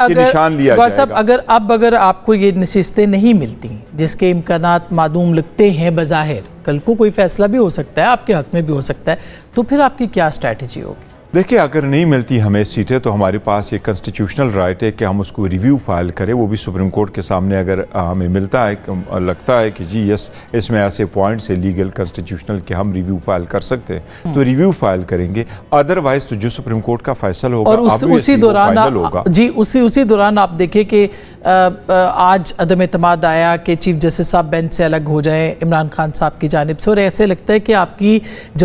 अगर अगर अब अगर आपको ये नशस्तें नहीं मिलती जिसके इम्कान मादूम लगते हैं बज़ाहिर कल को कोई फैसला भी हो सकता है आपके हक में भी हो सकता है तो फिर आपकी क्या स्ट्रैटेजी होगी देखिए अगर नहीं मिलती हमें सीटें तो हमारे पास ये कॉन्स्टिट्यूशनल राइट है कि हम उसको रिव्यू फाइल करें वो भी सुप्रीम कोर्ट के सामने अगर हमें मिलता है लगता है कि जी यस इसमें ऐसे पॉइंट्स है लीगल कॉन्स्टिट्यूशनल के हम रिव्यू फाइल कर सकते हैं हम्म। तो रिव्यू फाइल करेंगे अदरवाइज तो जो सुप्रीम कोर्ट का फैसला होगा उस, उसी दौरान होगा जी उसी उसी दौरान आप देखें कि आज अदम एतम आया कि चीफ जस्टिस साहब बेंच से अलग हो जाए इमरान खान साहब की जानब से और ऐसे लगता है कि आपकी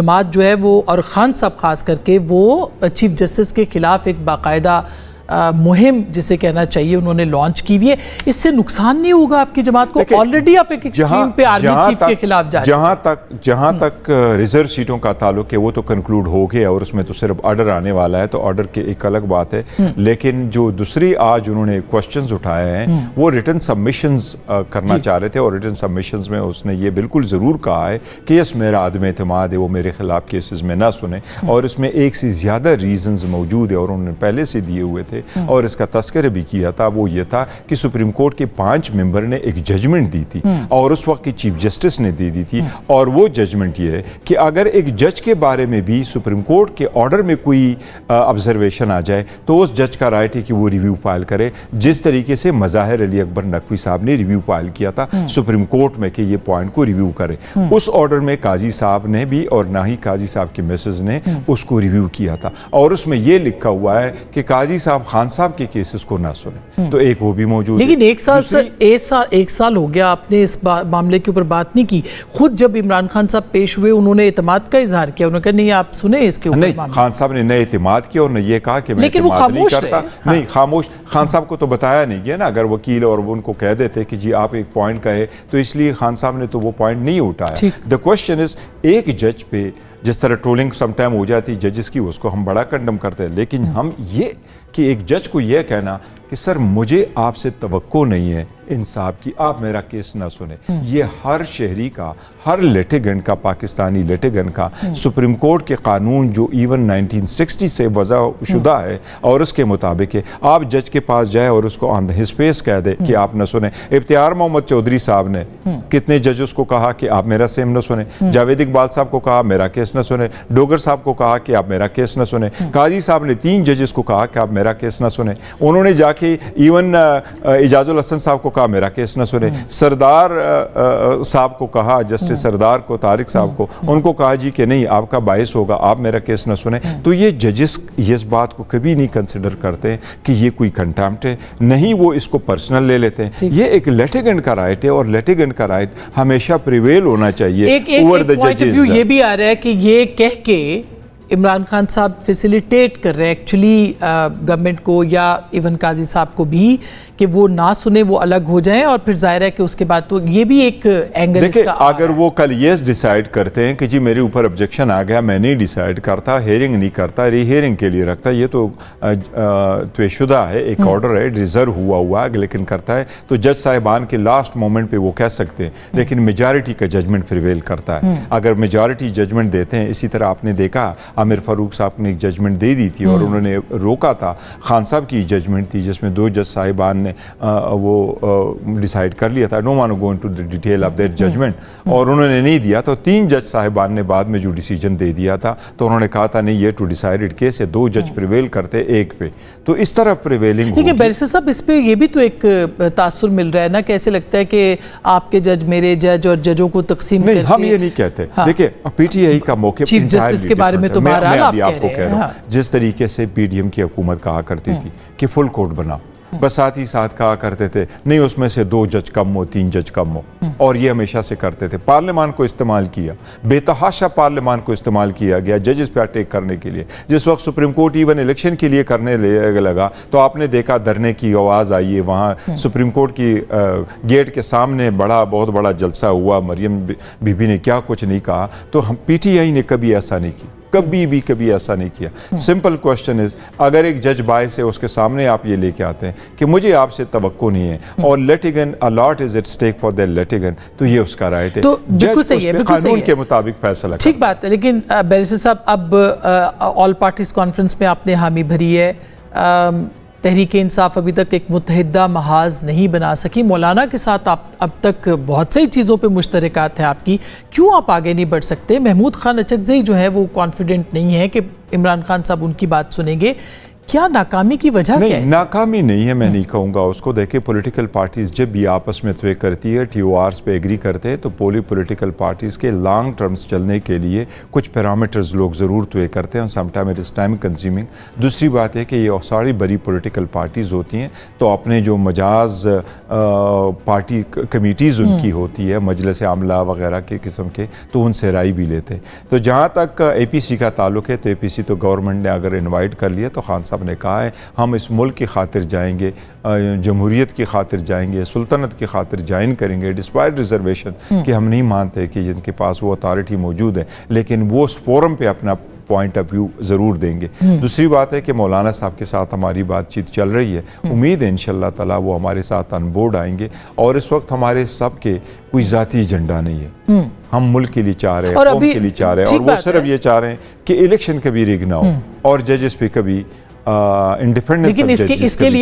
जमात जो है वो और खान साहब खास करके वो चीफ जस्टिस के ख़िलाफ़ एक बाकायदा मुहिम जिसे कहना चाहिए उन्होंने लॉन्च की हुई है इससे नुकसान नहीं होगा आपकी जमात को ऑलरेडी आप एक एक्सट्रीम पे आर्मी चीफ के खिलाफ जा जहां तक जहां हम्म। तक रिजर्व सीटों का ताल्लुक है वो तो कंक्लूड हो गया और उसमें तो सिर्फ ऑर्डर आने वाला है तो ऑर्डर की एक अलग बात है हम्म। लेकिन जो दूसरी आज उन्होंने क्वेश्चन उठाए हैं हम्म। वो रिटर्न सबमिशन करना चाह रहे थे और रिटर्न सबमिशन में उसने ये बिल्कुल ज़रूर कहा है कि यस मेरा आदम अतमाद है वो मेरे खिलाफ केसेज में ना सुने और इसमें एक से ज़्यादा रीजन मौजूद है और उन्होंने पहले से दिए हुए थे थे और इसका तस्कर भी किया था वो ये था कि सुप्रीम कोर्ट के पांच मेंबर ने एक जजमेंट दी थी और उस वक्त की चीफ जस्टिस ने दे दी थी और वो जजमेंट ये है कि अगर एक जज के बारे में भी सुप्रीम कोर्ट के ऑर्डर में कोई ऑब्जर्वेशन आ जाए तो उस जज का राइट है कि वो रिव्यू फाइल करे जिस तरीके से मज़ाहिर अली अकबर नकवी साहब ने रिव्यू फाइल किया था सुप्रीम कोर्ट में कि ये पॉइंट को रिव्यू करे उस ऑर्डर में काजी साहब ने भी और ना ही काजी साहब के मैसेज ने उसको रिव्यू किया था और उसमें यह लिखा हुआ है कि काजी साहब खान साहब के केसेस को ना सुने हम्म। तो एक वो भी मौजूद लेकिन एक साल से एक साल एक साल हो गया आपने इस मामले के ऊपर बात नहीं की खुद जब इमरान खान साहब पेश हुए उन्होंने एतमाद का इजहार किया उन्होंने कहा नहीं आप सुने इसके ऊपर नहीं खान साहब ने नए एतमाद किया और न ये कहा कि लेकिन वो खामोश करता नहीं हाँ। खामोश खान साहब को तो बताया नहीं गया ना अगर वकील और वो उनको कह देते कि जी आप एक पॉइंट कहे तो इसलिए खान साहब ने तो वो पॉइंट नहीं उठाया द क्वेश्चन इज एक जज पे जिस तरह ट्रोलिंग समटाइम हो जाती है जजेस की उसको हम बड़ा कंडम करते हैं लेकिन हम ये कि एक जज को यह कहना कि सर मुझे आपसे तो नहीं है इंसाफ की आप मेरा केस ना सुने ये हर शहरी का हर लेटेगन का पाकिस्तानी गण का सुप्रीम कोर्ट के कानून जो इवन 1960 से वज़ा शुदा है और उसके मुताबिक है आप जज के पास जाए और उसको ऑन द हिस्पेस कह दे कि आप ना सुने इफ्तार मोहम्मद चौधरी साहब ने कितने जज को कहा कि आप मेरा सेम ना सुने जावेद इकबाल साहब को कहा मेरा केस ना सुने डोगर साहब को कहा कि आप मेरा केस ना सुने काजी साहब ने तीन जजेस को कहा कि आप मेरा केस ना सुने उन्होंने जाके इवन इजाजुल हसन साहब को कहा मेरा केस ना सुने हम्म। सरदार साहब को कहा जस्टिस हम्म। सरदार को तारिक साहब को हम्म। उनको कहा जी कि नहीं आपका बायस होगा आप मेरा केस ना सुने तो ये जजेस इस बात को कभी नहीं कंसिडर करते कि ये कोई कंटेम्प्ट है नहीं वो इसको पर्सनल ले लेते हैं ये एक लेटेगेंट का राइट है और लेटेगेंट का राइट हमेशा प्रिवेल होना चाहिए ओवर द जजेस ये भी आ रहा है कि ये कह के इमरान खान साहब फैसिलिटेट कर रहे हैं एक्चुअली गवर्नमेंट uh, को या इवन काजी साहब को भी कि वो ना सुने वो अलग हो जाएं और फिर जाहिर है कि उसके बाद तो ये भी एक एंगल देखिए अगर वो कल ये डिसाइड करते हैं कि जी मेरे ऊपर ऑब्जेक्शन आ गया मैं नहीं डिसाइड करता हेयरिंग नहीं करता री हेयरिंग के लिए रखता ये तो तयशुदा है एक ऑर्डर हम्म। है रिजर्व हुआ हुआ लेकिन करता है तो जज साहिबान के लास्ट मोमेंट पर वो कह सकते हैं हम्म। लेकिन मेजॉरिटी का जजमेंट प्रिवेल करता है हम्म। अगर मेजॉरिटी जजमेंट देते हैं इसी तरह आपने देखा आमिर फ़ारूक साहब ने एक जजमेंट दे दी थी और हम्म। उन्होंने रोका था खान साहब की जजमेंट थी जिसमें दो जज साहिबान ने आ, वो डिसाइड कर लिया था don't want go into the detail of that judgement और उन्होंने नहीं दिया तो तीन जज साहिबान ने बाद में जो डिसीजन दे दिया था तो उन्होंने कहा था नहीं ये टू डिसाइडेड केस है दो जज प्रिवेल हम्म। करते एक पे तो इस तरह प्रिवेलिंग है बैरिस्टर साहब इस पर यह भी तो एक तासर मिल रहा है ना कैसे लगता है कि आपके जज मेरे जज और जजों को तकसीम नहीं हम ये नहीं कहते हाँ। देखिये पीटीआई का मौके चीफ जस्टिस के बारे में तो मैं, मैं अभी आपको कह रहा हूँ हाँ। जिस तरीके से पीडीएम की हुकूमत कहा करती हम्म। थी कि फुल कोर्ट बनाओ हम्म। बस साथ ही साथ कहा करते थे नहीं उसमें से दो जज कम हो तीन जज कम हो हम्म। और ये हमेशा से करते थे पार्लियामान को इस्तेमाल किया बेतहाशा पार्लियामान को इस्तेमाल किया गया जजेस पे अटैक करने के लिए जिस वक्त सुप्रीम कोर्ट इवन इलेक्शन के लिए करने लगा तो आपने देखा धरने की आवाज़ आई है वहाँ सुप्रीम कोर्ट की गेट के सामने बड़ा बहुत बड़ा जलसा हुआ मरियम बीबी ने क्या कुछ नहीं कहा तो हम पी ने कभी ऐसा नहीं किया कभी भी कभी ऐसा नहीं किया सिंपल क्वेश्चन इज अगर एक जज बाय से उसके सामने आप ये लेके आते हैं कि मुझे आपसे तो नहीं है और litigant a lot is it stake for their litigant तो ये उसका राइट है तो बिल्कुल सही है कानून के मुताबिक फैसला ठीक बात है लेकिन बैरिस्टर साहब अब ऑल पार्टीज कॉन्फ्रेंस में आपने हामी भरी है तहरीक इंसाफ अभी तक एक मुतहदा महाज नहीं बना सकी मौलाना के साथ आप अब तक बहुत सही चीज़ों पे मुश्तरक है आपकी क्यों आप आगे नहीं बढ़ सकते महमूद खान अचकजई जो है वो कॉन्फिडेंट नहीं है कि इमरान खान साहब उनकी बात सुनेंगे क्या नाकामी की वजह नहीं क्या नाकामी नहीं है मैं हम्म। नहीं कहूँगा उसको देखिए पॉलिटिकल पार्टीज जब भी आपस में तय करती है टी ओ पे एग्री करते हैं तो पोली पॉलिटिकल पार्टीज़ के लॉन्ग टर्म्स चलने के लिए कुछ पैरामीटर्स लोग ज़रूर तय करते हैं sometime it is time consuming दूसरी बात है कि ये सारी बड़ी पोलिटिकल पार्टीज़ होती हैं तो अपने जो मजाज पार्टी कमिटीज हम्म। उनकी होती है मजलस आमला वगैरह के किस्म के तो उनसे राय भी लेते हैं तो जहाँ तक ए का ताल्लुक है तो ए तो गवर्नमेंट ने अगर इन्वाइट कर लिया तो खान साहब साहब ने कहा है हम इस मुल्क की खातिर जाएंगे जमहूरीत की खातिर जाएंगे सुल्तनत की खातिर ज्वाइन करेंगे डिस्पाइट हम्म। रिजर्वेशन कि हम नहीं मानते कि जिनके पास वो अथॉरिटी मौजूद है लेकिन वो उस फोरम पर अपना पॉइंट ऑफ व्यू ज़रूर देंगे हम्म। दूसरी बात है कि मौलाना साहब के साथ हमारी बातचीत चल रही है हम्म। उम्मीद है इन तला वो हमारे साथ अनबोर्ड बोर्ड आएंगे और इस वक्त हमारे सब के कोई ज़ाती एजेंडा नहीं है हम मुल्क के लिए चाह रहे हैं के लिए चाह रहे हैं और वो सिर्फ ये चाह रहे हैं कि इलेक्शन कभी रिग ना हो और जजेस पे कभी इंडिपेंडेंस uh, लेकिन इसके इसके लिए